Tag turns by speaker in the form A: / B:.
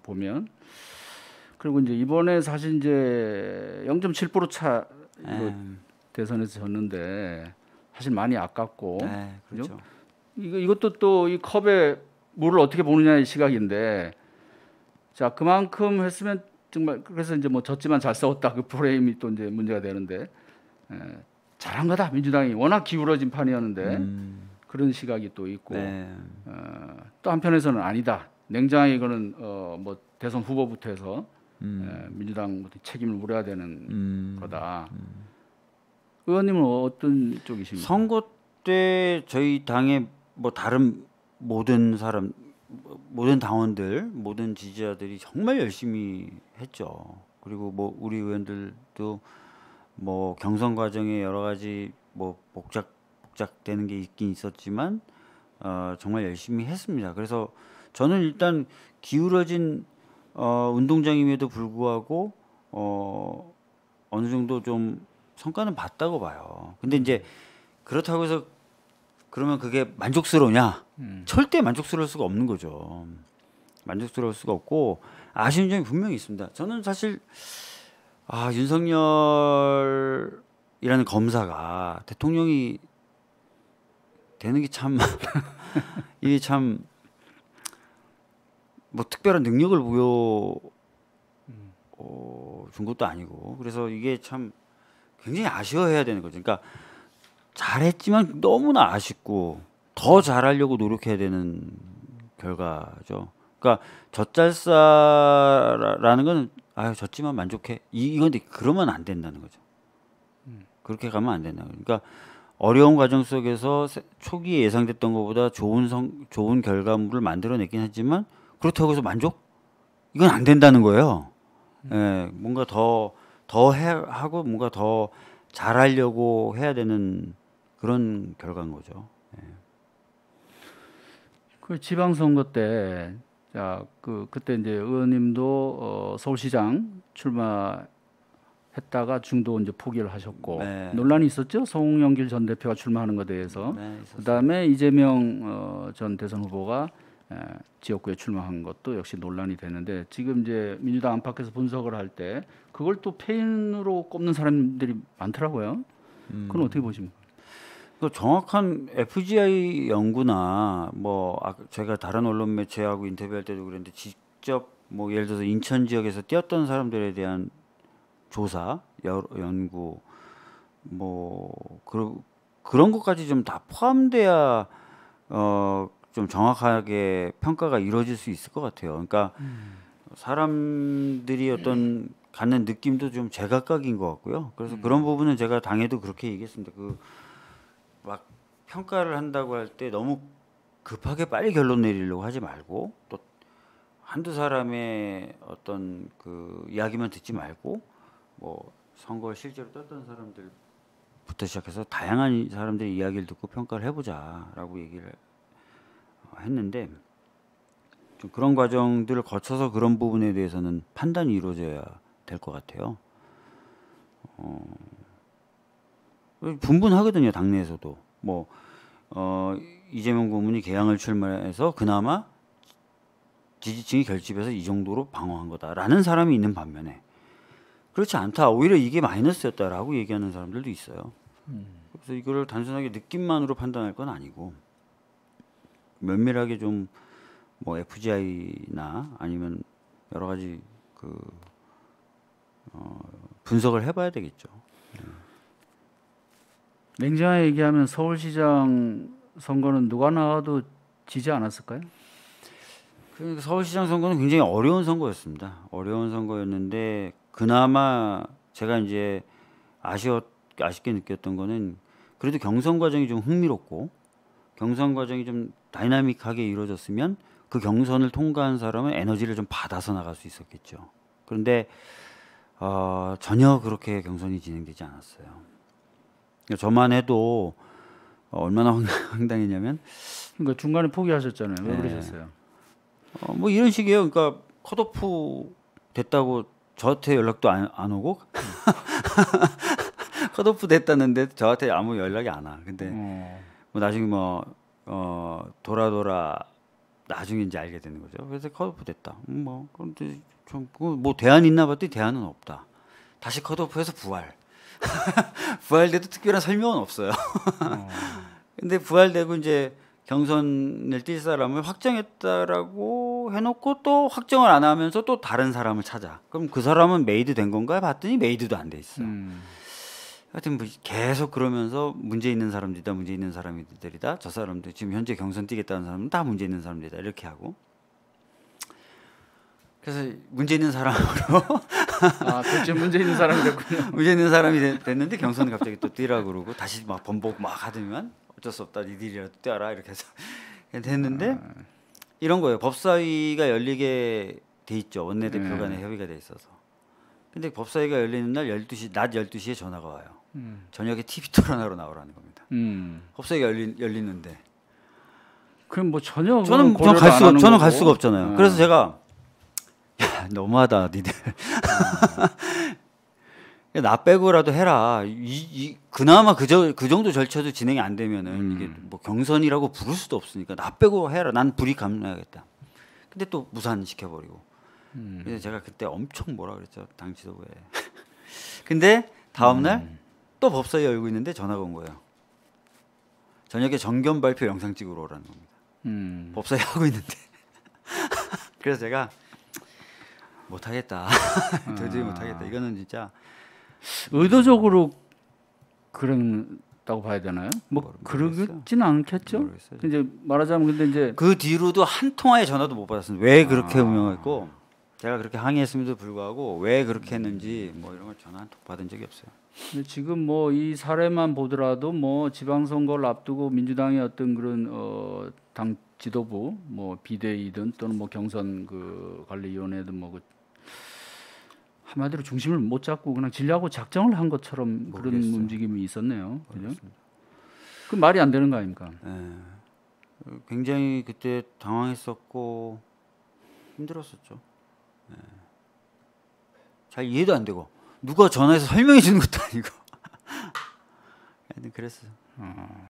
A: 보면 그리고 이제 이번에 사실 이제 0.7% 차로 에이. 대선에서 졌는데 사실 많이 아깝고 네, 그렇죠. 이거 이것도 또 이 컵에 물을 어떻게 보느냐의 시각인데 자 그만큼 했으면 정말 그래서 이제 뭐 졌지만 잘 싸웠다 그 프레임이 또 이제 문제가 되는데 에, 예, 잘한 거다 민주당이 워낙 기울어진 판이었는데 음. 그런 시각이 또 있고 네. 어, 또 한편에서는 아니다 냉장히 이거는 어, 뭐 대선 후보부터 해서 음. 에, 예, 민주당부터 책임을 물어야 되는
B: 음. 거다. 음. 의원님은 어떤 쪽이십니까? 선거 때 저희 당의 뭐 다른 모든 사람, 모든 당원들, 모든 지지자들이 정말 열심히 했죠. 그리고 뭐 우리 의원들도 뭐 경선 과정에 여러 가지 뭐 복잡 복작되는 게 있긴 있었지만 어, 정말 열심히 했습니다. 그래서 저는 일단 기울어진 어, 운동장임에도 불구하고 어, 어느 정도 좀 성과는 봤다고 봐요. 근데 이제 그렇다고 해서 그러면 그게 만족스러우냐? 음. 절대 만족스러울 수가 없는 거죠. 만족스러울 수가 없고 아쉬운 점이 분명히 있습니다. 저는 사실 아 윤석열이라는 검사가 대통령이 되는 게 참 이게 참 뭐 특별한 능력을 보여 어, 준 것도 아니고 그래서 이게 참 굉장히 아쉬워해야 되는 거죠. 그러니까 잘했지만 너무나 아쉽고 더 잘하려고 노력해야 되는 결과죠. 그러니까 젖잘싸라는 건 아유 젖지만 만족해 이, 이건데 그러면 안 된다는 거죠. 음. 그렇게 가면 안 된다. 그러니까 어려운 과정 속에서 초기 예상됐던 것보다 좋은 성, 좋은 결과물을 만들어냈긴 하지만 그렇다고 해서 만족? 이건 안 된다는 거예요. 음. 예, 뭔가 더, 더 해, 하고 뭔가 더 잘하려고 해야 되는 그런 결과인 거죠. 예.
A: 그 지방선거 때, 자, 그, 그때 이제 의원님도 어, 서울시장 출마 했다가 중도 이제 포기를 하셨고 네. 논란이 있었죠. 송영길 전 대표가 출마하는 것에 대해서. 네, 그다음에 이재명 어, 전 대선 후보가 에, 지역구에 출마한 것도 역시 논란이 되는데 지금 이제 민주당 안팎에서 분석을 할 때 그걸 또 패인으로 꼽는 사람들이 많더라고요. 음. 그건 어떻게 보십니까?
B: 그 정확한 FGI 연구나 뭐 아, 제가 다른 언론 매체하고 인터뷰할 때도 그랬는데 직접 뭐 예를 들어서 인천 지역에서 뛰었던 사람들에 대한 조사, 연구 뭐 그러, 그런 것까지 좀 다 포함돼야 어, 좀 정확하게 평가가 이루어질 수 있을 것 같아요. 그러니까 음. 사람들이 어떤 네. 갖는 느낌도 좀 제각각인 것 같고요. 그래서 음. 그런 부분은 제가 당해도 그렇게 얘기했습니다. 그 막 평가를 한다고 할 때 너무 급하게 빨리 결론 내리려고 하지 말고 또 한두 사람의 어떤 그 이야기만 듣지 말고 뭐 선거 를 실제로 떴던 사람들부터 시작해서 다양한 사람들의 이야기를 듣고 평가를 해보자라고 얘기를 했는데 좀 그런 과정들을 거쳐서 그런 부분에 대해서는 판단이 이루어져야 될 것 같아요. 어, 분분하거든요 당내에서도 뭐 어, 이재명 고문이 개항을 출마해서 그나마 지지층이 결집해서 이 정도로 방어한 거다라는 사람이 있는 반면에 그렇지 않다. 오히려 이게 마이너스였다라고 얘기하는 사람들도 있어요. 그래서 이거를 단순하게 느낌만으로 판단할 건 아니고 면밀하게 좀 뭐 FGI나 아니면 여러 가지 그 어, 분석을 해봐야 되겠죠. 네.
A: 냉정하게 얘기하면 서울시장 선거는 누가 나와도 지지 않았을까요?
B: 그러니까 서울시장 선거는 굉장히 어려운 선거였습니다. 어려운 선거였는데 그나마 제가 이제 아쉬웠 아쉽게 느꼈던 거는 그래도 경선 과정이 좀 흥미롭고 경선 과정이 좀 다이나믹하게 이루어졌으면 그 경선을 통과한 사람은 에너지를 좀 받아서 나갈 수 있었겠죠. 그런데 어, 전혀 그렇게 경선이 진행되지 않았어요. 그러니까 저만 해도 어, 얼마나 황당했냐면 그러니까 중간에 포기하셨잖아요. 왜 네. 그러셨어요? 어, 뭐 이런 식이에요. 그러니까 컷오프 됐다고 저한테 연락도 안, 안 오고 컷오프 됐다는데 저한테 아무 연락이 안 와. 근데 어. 뭐 나중에 뭐 어, 돌아 돌아 나중에 이제 알게 되는 거죠. 그래서 컷오프 됐다. 음, 뭐 그런데 좀뭐 그 대안 이 있나 봤더니 대안은 없다. 다시 컷오프해서 부활. 부활돼도 특별한 설명은 없어요. 어. 근데 부활되고 이제 경선을 뛸 사람을 확정했다라고 해놓고 또 확정을 안 하면서 또 다른 사람을 찾아. 그럼 그 사람은 메이드 된 건가요? 봤더니 메이드도 안 돼 있어. 음. 하여튼 뭐 계속 그러면서 문제 있는 사람들이다, 문제 있는 사람들이다. 저 사람들 지금 현재 경선 뛰겠다는 사람은 다 문제 있는 사람들이다. 이렇게 하고. 그래서 문제 있는 사람으로 아 도대체 그렇죠. 문제 있는 사람이 됐군요. 문제 있는 사람이 됐는데 경선 갑자기 또 뛰라 고 그러고 다시 막 번복 막 하더니만 어쩔 수 없다 니들이라도 뛰어라 이렇게 해서 됐는데 아... 이런 거예요. 법사위가 열리게 돼 있죠. 원내대표 간에 네. 협의가 돼 있어서. 근데 법사위가 열리는 날 12시 낮 12시에 전화가 와요. 음. 저녁에 TV 토론하러 나오라는 겁니다. 음. 법사위가 열리, 열리는데
A: 그럼 뭐 전혀 저는 뭐 저는 갈 수가 저는 갈 수가 없잖아요. 네. 그래서
B: 제가 야, 너무하다 니들. 음. 나 빼고라도 해라. 이, 이 그나마 그저 그 정도 절차도 진행이 안 되면은 음. 이게 뭐 경선이라고 부를 수도 없으니까 나 빼고 해라. 난 불이 감내야겠다 근데 또 무산 시켜버리고. 음. 그래서 제가 그때 엄청 뭐라 그랬죠 당지도 왜. 근데 다음 날또 음. 법사위 열고 있는데 전화가 온 거예요. 저녁에 정견 발표 영상 찍으러 오라는 겁니다. 음. 법사위 하고 있는데. 그래서 제가 못하겠다. 도저히 아. 못하겠다. 이거는 진짜
A: 의도적으로 그랬다고 봐야 되나요? 뭐
B: 그러진 않겠죠. 모르겠어요. 이제 말하자면 근데 이제 그 뒤로도 한 통화의 전화도 못 받았습니다. 왜 그렇게 아. 운영했고 제가 그렇게 항의했음에도 불구하고 왜 그렇게 했는지 뭐 이런 걸 전화 한 통 받은 적이 없어요. 근데
A: 지금 뭐 이 사례만 보더라도 뭐 지방선거를 앞두고 민주당의 어떤 그런 어당 지도부 뭐 비대위든 또는 뭐 경선 그 관리위원회든 뭐그 한마디로 중심을 못 잡고 그냥 진려고 작정을 한 것처럼 모르겠어요. 그런 움직임이 있었네요.
B: 그 말이 안 되는 거 아닙니까? 네. 굉장히 그때 당황했었고 힘들었었죠. 네. 잘 이해도 안 되고 누가 전화해서 설명해 주는 것도 아니고 그래서. 어.